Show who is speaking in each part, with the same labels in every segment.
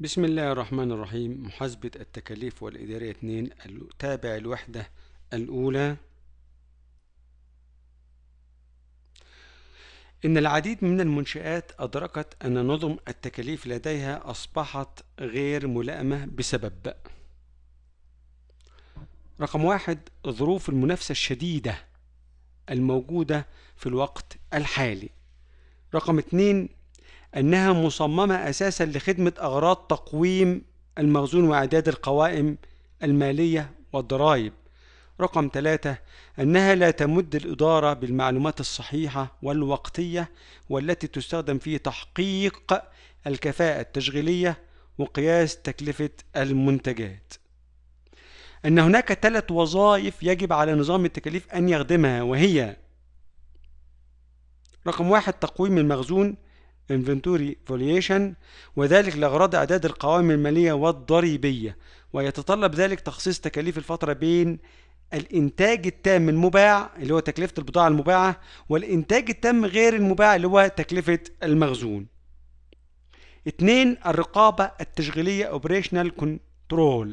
Speaker 1: بسم الله الرحمن الرحيم محاسبة التكاليف والإدارية 2 تابع الوحدة الأولى إن العديد من المنشآت أدركت أن نظم التكاليف لديها أصبحت غير ملائمة بسبب رقم واحد ظروف المنافسة الشديدة الموجودة في الوقت الحالي رقم اتنين أنها مصممة أساسا لخدمة أغراض تقويم المخزون وإعداد القوائم المالية والضرائب رقم ثلاثة أنها لا تمد الإدارة بالمعلومات الصحيحة والوقتية والتي تستخدم في تحقيق الكفاءة التشغيلية وقياس تكلفة المنتجات أن هناك ثلاث وظائف يجب على نظام التكاليف أن يخدمها وهي رقم واحد تقويم المخزون inventory valuation وذلك لأغراض إعداد القوائم المالية والضريبية ويتطلب ذلك تخصيص تكاليف الفترة بين الإنتاج التام المباع اللي هو تكلفة البضاعة المباعة والإنتاج التام غير المباع اللي هو تكلفة المخزون اثنين الرقابة التشغيلية Operational Control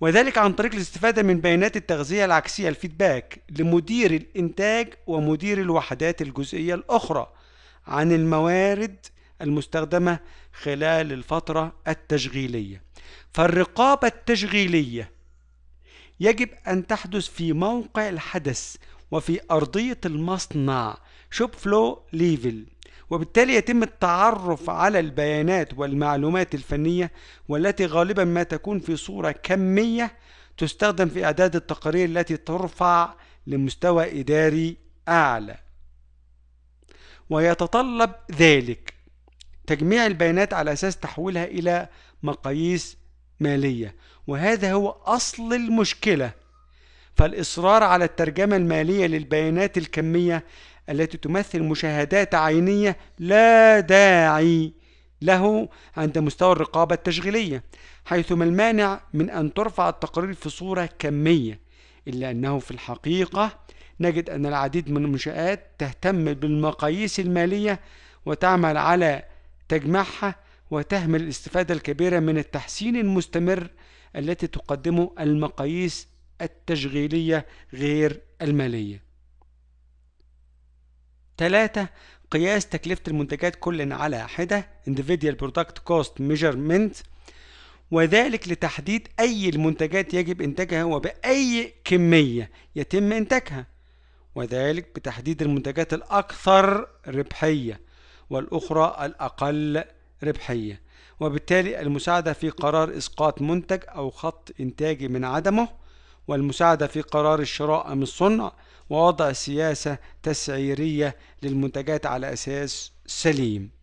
Speaker 1: وذلك عن طريق الاستفادة من بيانات التغذية العكسية الفيدباك لمدير الإنتاج ومدير الوحدات الجزئية الأخرى عن الموارد المستخدمة خلال الفترة التشغيلية فالرقابة التشغيلية يجب أن تحدث في موقع الحدث وفي أرضية المصنع شوب فلو ليفل وبالتالي يتم التعرف على البيانات والمعلومات الفنية والتي غالبا ما تكون في صورة كمية تستخدم في إعداد التقارير التي ترفع لمستوى إداري أعلى ويتطلب ذلك تجميع البيانات على أساس تحويلها إلى مقاييس مالية وهذا هو أصل المشكلة فالإصرار على الترجمة المالية للبيانات الكمية التي تمثل مشاهدات عينية لا داعي له عند مستوى الرقابة التشغيلية حيث ما المانع من أن ترفع التقارير في صورة كمية إلا أنه في الحقيقة نجد أن العديد من المنشآت تهتم بالمقاييس المالية وتعمل على تجميعها وتهمل الاستفادة الكبيرة من التحسين المستمر التي تقدمه المقاييس التشغيلية غير المالية. ثلاثة قياس تكلفة المنتجات كل على حدة individual product cost measurement وذلك لتحديد أي المنتجات يجب إنتاجها وبأي كمية يتم إنتاجها وذلك بتحديد المنتجات الأكثر ربحية والأخرى الأقل ربحية وبالتالي المساعدة في قرار إسقاط منتج أو خط إنتاجي من عدمه والمساعدة في قرار الشراء أم الصنع ووضع سياسة تسعيرية للمنتجات على أساس سليم